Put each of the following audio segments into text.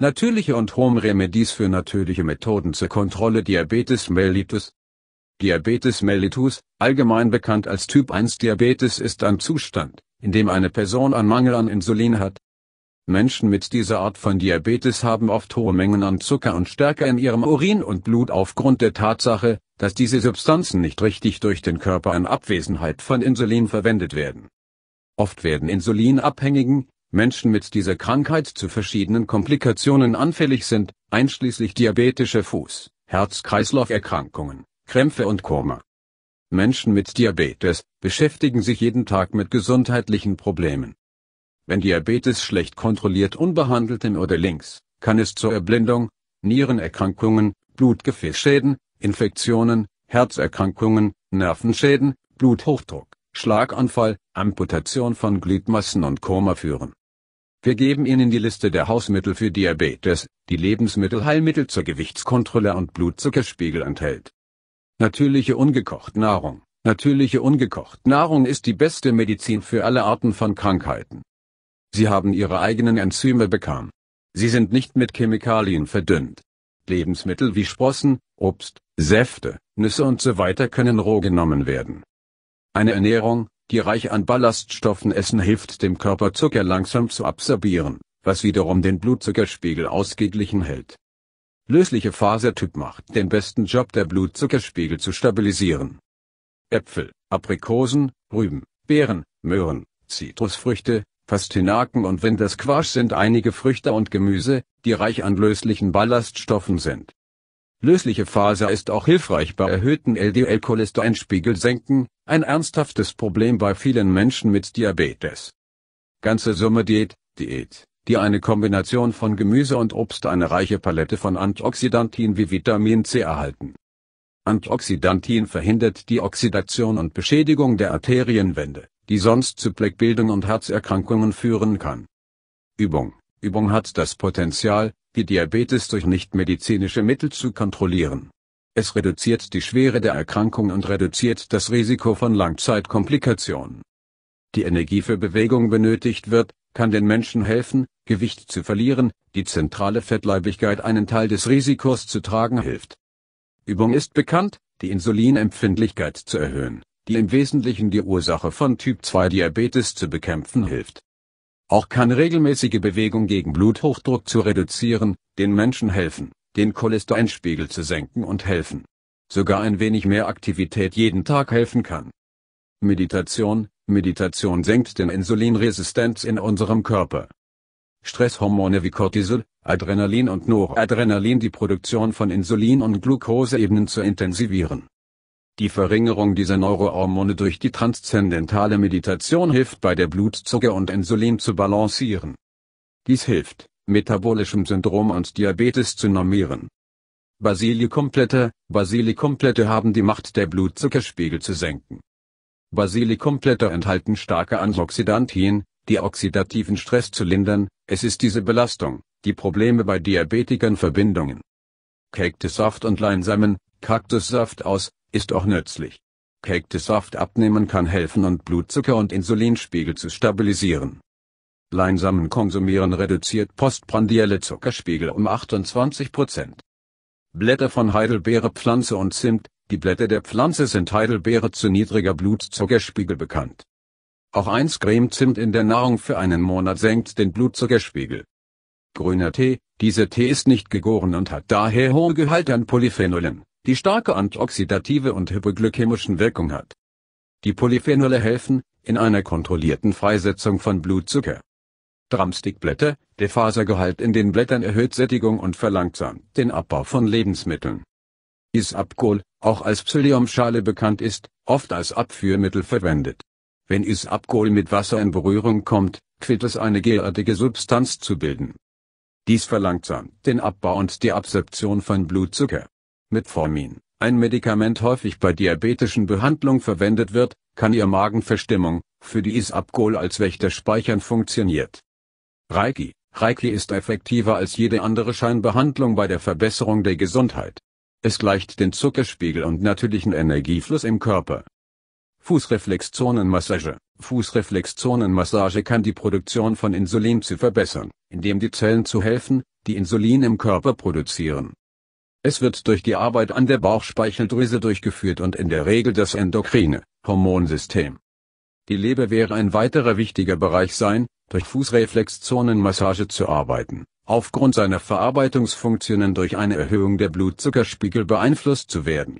Natürliche und Home Remedies für natürliche Methoden zur Kontrolle Diabetes mellitus. Diabetes mellitus, allgemein bekannt als Typ 1 Diabetes ist ein Zustand, in dem eine Person einen Mangel an Insulin hat. Menschen mit dieser Art von Diabetes haben oft hohe Mengen an Zucker und Stärke in ihrem Urin und Blut aufgrund der Tatsache, dass diese Substanzen nicht richtig durch den Körper in Abwesenheit von Insulin verwendet werden. Oft werden insulinabhängigen, Menschen mit dieser Krankheit zu verschiedenen Komplikationen anfällig sind, einschließlich diabetischer Fuß, Herz-Kreislauf-Erkrankungen, Krämpfe und Koma. Menschen mit Diabetes beschäftigen sich jeden Tag mit gesundheitlichen Problemen. Wenn Diabetes schlecht kontrolliert unbehandelt im oder links, kann es zur Erblindung, Nierenerkrankungen, Blutgefäßschäden, Infektionen, Herzerkrankungen, Nervenschäden, Bluthochdruck, Schlaganfall, Amputation von Gliedmassen und Koma führen. Wir geben Ihnen die Liste der Hausmittel für Diabetes, die Lebensmittelheilmittel zur Gewichtskontrolle und Blutzuckerspiegel enthält. Natürliche ungekocht Nahrung. Natürliche ungekocht Nahrung ist die beste Medizin für alle Arten von Krankheiten. Sie haben ihre eigenen Enzyme bekam. Sie sind nicht mit Chemikalien verdünnt. Lebensmittel wie Sprossen, Obst, Säfte, Nüsse und so weiter können roh genommen werden. Eine Ernährung, die reich an Ballaststoffen essen hilft dem Körper Zucker langsam zu absorbieren, was wiederum den Blutzuckerspiegel ausgeglichen hält. Lösliche Fasertyp macht den besten Job, der Blutzuckerspiegel zu stabilisieren. Äpfel, Aprikosen, Rüben, Beeren, Möhren, Zitrusfrüchte, Pastinaken und Wintersquash sind einige Früchte und Gemüse, die reich an löslichen Ballaststoffen sind. Lösliche Faser ist auch hilfreich bei erhöhten LDL-Cholesterinspiegel senken, ein ernsthaftes Problem bei vielen Menschen mit Diabetes. Ganze Summe Diät, Diät, die eine Kombination von Gemüse und Obst eine reiche Palette von Antioxidantien wie Vitamin C erhalten. Antioxidantien verhindert die Oxidation und Beschädigung der Arterienwände, die sonst zu Plaquebildung und Herzerkrankungen führen kann. Übung Übung hat das Potenzial, die Diabetes durch nichtmedizinische Mittel zu kontrollieren. Es reduziert die Schwere der Erkrankung und reduziert das Risiko von Langzeitkomplikationen. Die Energie für Bewegung benötigt wird, kann den Menschen helfen, Gewicht zu verlieren, die zentrale Fettleibigkeit einen Teil des Risikos zu tragen hilft. Übung ist bekannt, die Insulinempfindlichkeit zu erhöhen, die im Wesentlichen die Ursache von Typ 2 Diabetes zu bekämpfen hilft. Auch kann regelmäßige Bewegung gegen Bluthochdruck zu reduzieren, den Menschen helfen, den Cholesterinspiegel zu senken und helfen. Sogar ein wenig mehr Aktivität jeden Tag helfen kann. Meditation Meditation senkt den Insulinresistenz in unserem Körper. Stresshormone wie Cortisol, Adrenalin und Noradrenalin die Produktion von Insulin und Glukoseebenen zu intensivieren. Die Verringerung dieser Neurohormone durch die transzendentale Meditation hilft bei der Blutzucker und Insulin zu balancieren. Dies hilft, metabolischem Syndrom und Diabetes zu normieren. Basilikumblätter, Basilikumblette haben die Macht, der Blutzuckerspiegel zu senken. Basilikumblette enthalten starke Antioxidantien, die oxidativen Stress zu lindern, es ist diese Belastung, die Probleme bei Diabetikern Verbindungen. Kaktussaft und Leinsamen, Kaktussaft aus ist auch nützlich. Cake Saft abnehmen kann helfen und Blutzucker und Insulinspiegel zu stabilisieren. Leinsamen konsumieren reduziert postprandielle Zuckerspiegel um 28%. Blätter von Heidelbeere Pflanze und Zimt, die Blätter der Pflanze sind Heidelbeere zu niedriger Blutzuckerspiegel bekannt. Auch 1 Creme Zimt in der Nahrung für einen Monat senkt den Blutzuckerspiegel. Grüner Tee, dieser Tee ist nicht gegoren und hat daher hohe Gehalt an Polyphenolen die starke antioxidative und hypoglykämischen Wirkung hat. Die Polyphenole helfen, in einer kontrollierten Freisetzung von Blutzucker. Drumstickblätter, der Fasergehalt in den Blättern erhöht Sättigung und verlangsamt den Abbau von Lebensmitteln. Isabgol, auch als Psylliumschale bekannt ist, oft als Abführmittel verwendet. Wenn Isabgol mit Wasser in Berührung kommt, quillt es eine gelartige Substanz zu bilden. Dies verlangsamt den Abbau und die Absorption von Blutzucker. Metformin, ein Medikament häufig bei diabetischen Behandlung verwendet wird, kann ihr Magenverstimmung, für die Isabgol als Wächterspeichern funktioniert. Reiki Reiki ist effektiver als jede andere Scheinbehandlung bei der Verbesserung der Gesundheit. Es gleicht den Zuckerspiegel und natürlichen Energiefluss im Körper. Fußreflexzonenmassage Fußreflexzonenmassage kann die Produktion von Insulin zu verbessern, indem die Zellen zu helfen, die Insulin im Körper produzieren, es wird durch die Arbeit an der Bauchspeicheldrüse durchgeführt und in der Regel das endokrine Hormonsystem. Die Leber wäre ein weiterer wichtiger Bereich sein, durch Fußreflexzonenmassage zu arbeiten, aufgrund seiner Verarbeitungsfunktionen durch eine Erhöhung der Blutzuckerspiegel beeinflusst zu werden.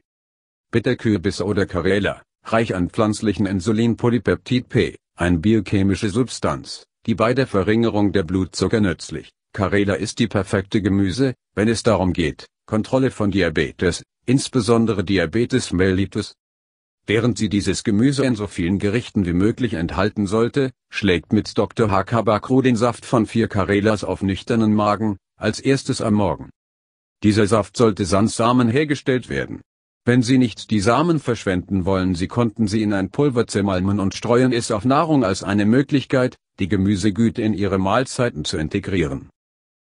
Bitterkürbis oder Karela, reich an pflanzlichen Insulinpolypeptid P, ein biochemische Substanz, die bei der Verringerung der Blutzucker nützlich. Karela ist die perfekte Gemüse, wenn es darum geht, Kontrolle von Diabetes, insbesondere Diabetes mellitus. Während sie dieses Gemüse in so vielen Gerichten wie möglich enthalten sollte, schlägt mit Dr. Hakabakru den Saft von vier Karelas auf nüchternen Magen, als erstes am Morgen. Dieser Saft sollte sans Samen hergestellt werden. Wenn Sie nicht die Samen verschwenden wollen, Sie konnten sie in ein Pulver zermalmen und streuen es auf Nahrung als eine Möglichkeit, die Gemüsegüte in Ihre Mahlzeiten zu integrieren.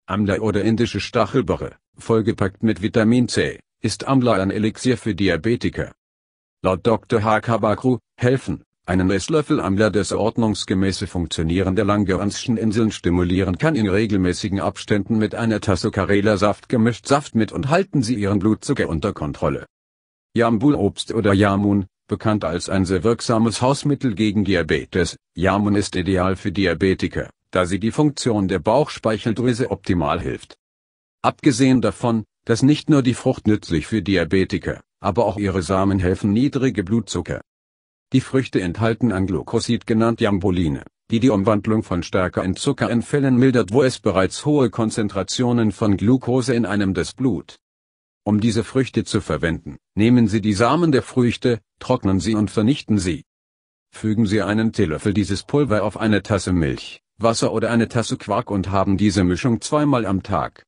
Amla oder indische Stachelbeere, vollgepackt mit Vitamin C, ist Amla ein Elixier für Diabetiker. Laut Dr. H. Hakabakru helfen einen Esslöffel Amla das ordnungsgemäße Funktionieren der Langerhanschen Inseln stimulieren kann in regelmäßigen Abständen mit einer Tasse Karela Saft gemischt Saft mit und halten Sie Ihren Blutzucker unter Kontrolle. Jambulobst oder Jamun, bekannt als ein sehr wirksames Hausmittel gegen Diabetes, Jamun ist ideal für Diabetiker, da sie die Funktion der Bauchspeicheldrüse optimal hilft. Abgesehen davon, dass nicht nur die Frucht nützlich für Diabetiker, aber auch ihre Samen helfen niedrige Blutzucker. Die Früchte enthalten ein Glucosid genannt Jamboline, die die Umwandlung von Stärke in Zucker in Fällen mildert, wo es bereits hohe Konzentrationen von Glucose in einem des Blut. Um diese Früchte zu verwenden, nehmen Sie die Samen der Früchte, trocknen sie und vernichten sie. Fügen Sie einen Teelöffel dieses Pulver auf eine Tasse Milch, Wasser oder eine Tasse Quark und haben diese Mischung zweimal am Tag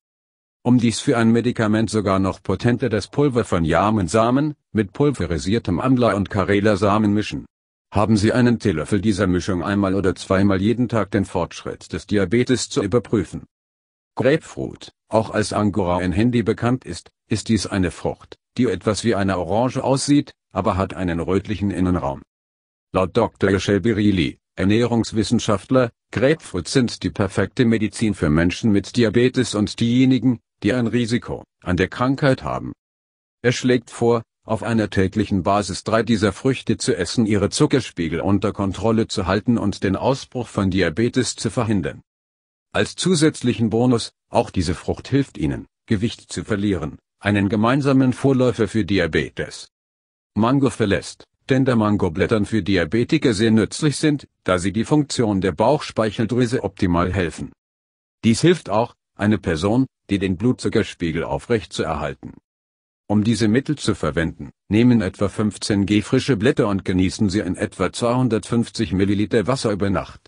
um dies für ein Medikament sogar noch potenter das Pulver von Yamensamen, mit pulverisiertem Amla- und Karela-Samen mischen. Haben Sie einen Teelöffel dieser Mischung einmal oder zweimal jeden Tag den Fortschritt des Diabetes zu überprüfen. Grapefruit, auch als Angora in Hindi bekannt ist, ist dies eine Frucht, die etwas wie eine Orange aussieht, aber hat einen rötlichen Innenraum. Laut Dr. Michel Birilli, Ernährungswissenschaftler, Grapefruit sind die perfekte Medizin für Menschen mit Diabetes und diejenigen, die ein Risiko an der Krankheit haben. Er schlägt vor, auf einer täglichen Basis drei dieser Früchte zu essen, ihre Zuckerspiegel unter Kontrolle zu halten und den Ausbruch von Diabetes zu verhindern. Als zusätzlichen Bonus, auch diese Frucht hilft ihnen, Gewicht zu verlieren, einen gemeinsamen Vorläufer für Diabetes. Mango verlässt, denn der Mangoblättern für Diabetiker sehr nützlich sind, da sie die Funktion der Bauchspeicheldrüse optimal helfen. Dies hilft auch, eine Person, die den Blutzuckerspiegel aufrecht zu erhalten. Um diese Mittel zu verwenden, nehmen etwa 15 G frische Blätter und genießen sie in etwa 250 Milliliter Wasser über Nacht.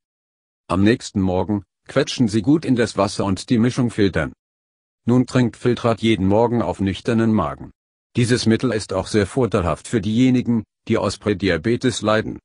Am nächsten Morgen, quetschen sie gut in das Wasser und die Mischung filtern. Nun trinkt Filtrat jeden Morgen auf nüchternen Magen. Dieses Mittel ist auch sehr vorteilhaft für diejenigen, die aus Prädiabetes leiden.